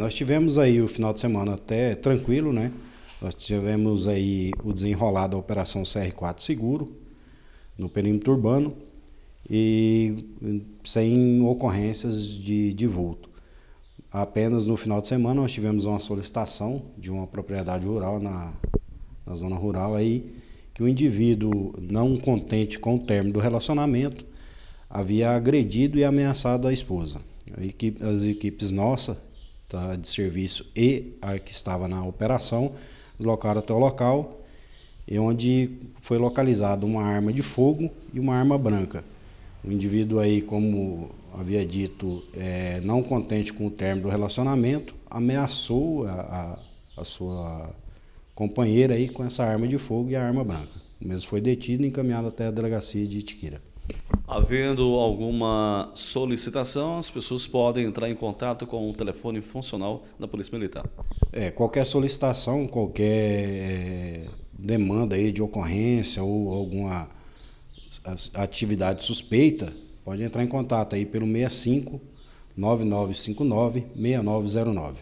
Nós tivemos aí o final de semana até tranquilo, né? Nós tivemos aí o desenrolar da operação CR4 Seguro no perímetro urbano e sem ocorrências de, de vulto. Apenas no final de semana nós tivemos uma solicitação de uma propriedade rural na, na zona rural aí que o indivíduo não contente com o término do relacionamento havia agredido e ameaçado a esposa. A equipe, as equipes nossas tá, de serviço e a que estava na operação, deslocaram até o local, e onde foi localizada uma arma de fogo e uma arma branca. O indivíduo aí, como havia dito, é, não contente com o término do relacionamento, ameaçou a, a, a sua companheira aí com essa arma de fogo e a arma branca. O mesmo foi detido e encaminhado até a delegacia de Itiquira. Havendo alguma solicitação, as pessoas podem entrar em contato com o telefone funcional da Polícia Militar. É, qualquer solicitação, qualquer eh, demanda aí de ocorrência ou alguma atividade suspeita, pode entrar em contato aí pelo 65 9959 6909.